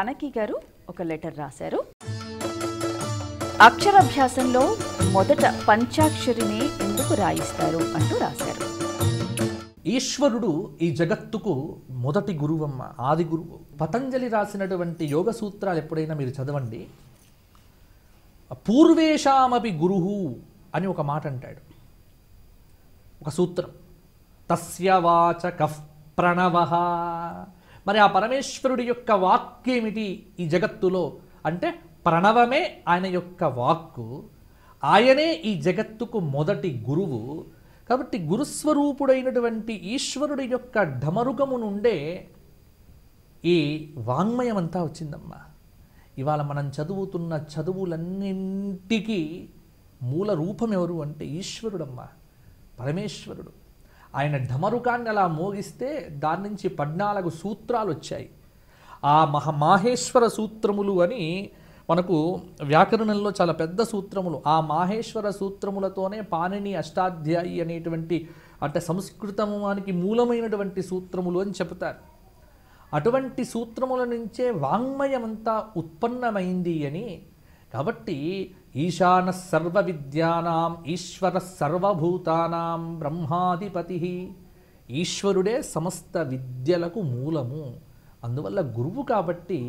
జానకి గారు ఒక లెటర్ రాశారు అక్షరాభ్యాసంలో మొదట పంచాక్షరిని ఎందుకు రాయిస్తారు అంటూ రాశారు ఈశ్వరుడు ఈ జగత్తుకు మొదటి గురువమ్మ ఆది గురువు పతంజలి రాసినటువంటి యోగ సూత్రాలు ఎప్పుడైనా మీరు చదవండి పూర్వేషామపి గురువు అని ఒక మాట అంటాడు ఒక సూత్రం తస్యవాచ వాచ కఫ్ ప్రణవ మరి ఆ పరమేశ్వరుడి యొక్క వాక్ ఏమిటి ఈ జగత్తులో అంటే ప్రణవమే ఆయన యొక్క వాక్కు ఆయనే ఈ జగత్తుకు మొదటి గురువు కాబట్టి గురుస్వరూపుడైనటువంటి ఈశ్వరుడి యొక్క ఢమరుగము నుండే ఈ వాంగ్మయం అంతా వచ్చిందమ్మా ఇవాళ మనం చదువుతున్న చదువులన్నింటికి మూల రూపం ఎవరు అంటే ఈశ్వరుడమ్మా పరమేశ్వరుడు ఆయన ఢమరుకాన్ని అలా మోగిస్తే దాని నుంచి పద్నాలుగు సూత్రాలు వచ్చాయి ఆ మహామాహేశ్వర సూత్రములు అని మనకు వ్యాకరణంలో చాలా పెద్ద సూత్రములు ఆ మాహేశ్వర సూత్రములతోనే పాణిని అష్టాధ్యాయి అనేటువంటి అంటే సంస్కృతమానికి మూలమైనటువంటి సూత్రములు అని చెబుతారు అటువంటి సూత్రముల నుంచే వాంగ్మయమంతా ఉత్పన్నమైంది అని కాబట్టి ఈశాన సర్వ విద్యానాం ఈశ్వర సర్వభూతానాం బ్రహ్మాధిపతి ఈశ్వరుడే సమస్త విద్యలకు మూలము అందువల్ల గురువు కాబట్టి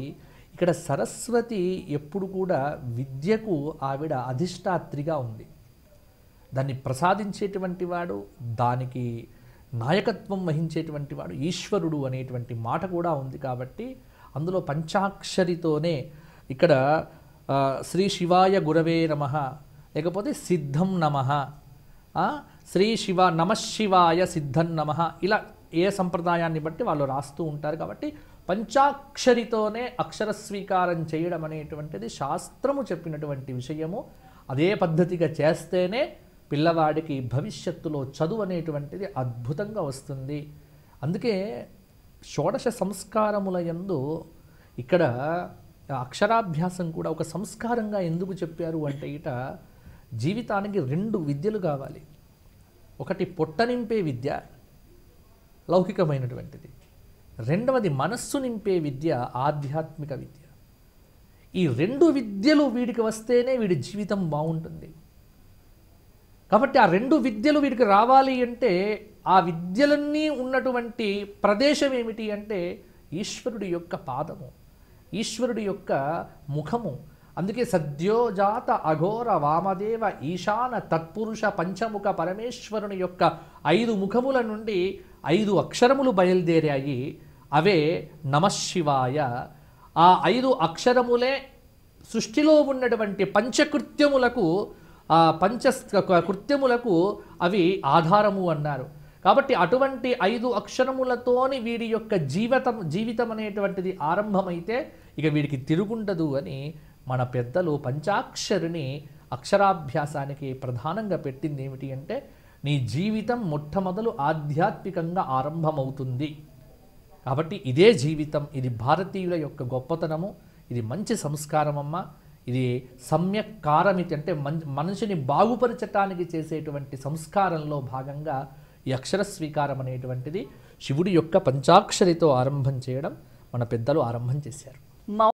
ఇక్కడ సరస్వతి ఎప్పుడు కూడా విద్యకు ఆవిడ అధిష్టాత్రిగా ఉంది దాన్ని ప్రసాదించేటువంటి వాడు దానికి నాయకత్వం వహించేటువంటి వాడు ఈశ్వరుడు అనేటువంటి మాట కూడా ఉంది కాబట్టి అందులో పంచాక్షరితోనే ఇక్కడ శ్రీ శివాయ గురవే నమ లేకపోతే సిద్ధం నమ శ్రీ శివ నమశివాయ సిద్ధం నమ ఇలా ఏ సంప్రదాయాన్ని బట్టి వాళ్ళు రాస్తూ ఉంటారు కాబట్టి పంచాక్షరితోనే అక్షర స్వీకారం చేయడం అనేటువంటిది శాస్త్రము చెప్పినటువంటి విషయము అదే పద్ధతిగా చేస్తేనే పిల్లవాడికి భవిష్యత్తులో చదువు అనేటువంటిది అద్భుతంగా వస్తుంది అందుకే షోడశ సంస్కారముల యందు ఇక్కడ అక్షరాభ్యాసం కూడా ఒక సంస్కారంగా ఎందుకు చెప్పారు అంటే ఇట జీవితానికి రెండు విద్యలు కావాలి ఒకటి పొట్ట నింపే విద్య లౌకికమైనటువంటిది రెండవది మనస్సు నింపే విద్య ఆధ్యాత్మిక విద్య ఈ రెండు విద్యలు వీడికి వస్తేనే వీడి జీవితం బాగుంటుంది కాబట్టి ఆ రెండు విద్యలు వీడికి రావాలి అంటే ఆ విద్యలన్నీ ఉన్నటువంటి ప్రదేశం ఏమిటి అంటే ఈశ్వరుడి యొక్క పాదము ఈశ్వరుడి యొక్క ముఖము అందుకే సద్యోజాత అఘోర వామదేవ ఈశాన తత్పురుష పంచముఖ పరమేశ్వరుని యొక్క ఐదు ముఖముల నుండి ఐదు అక్షరములు బయలుదేరాయి అవే నమశివాయ ఆ ఐదు అక్షరములే సృష్టిలో ఉన్నటువంటి పంచకృత్యములకు పంచ కృత్యములకు అవి ఆధారము అన్నారు కాబట్టి అటువంటి ఐదు అక్షరములతోని వీడి యొక్క జీవితం జీవితం అనేటువంటిది ఆరంభమైతే ఇక వీడికి తిరుగుండదు అని మన పెద్దలు పంచాక్షరిని అక్షరాభ్యాసానికి ప్రధానంగా పెట్టింది ఏమిటి అంటే నీ జీవితం మొట్టమొదలు ఆధ్యాత్మికంగా ఆరంభమవుతుంది కాబట్టి ఇదే జీవితం ఇది భారతీయుల యొక్క గొప్పతనము ఇది మంచి సంస్కారమమ్మ ఇది సమ్యక్ కారమితి అంటే మనిషిని బాగుపరచటానికి చేసేటువంటి సంస్కారంలో భాగంగా ఈ అక్షర స్వీకారం అనేటువంటిది శివుడి యొక్క పంచాక్షరితో ఆరంభం చేయడం మన పెద్దలు ఆరంభం చేశారు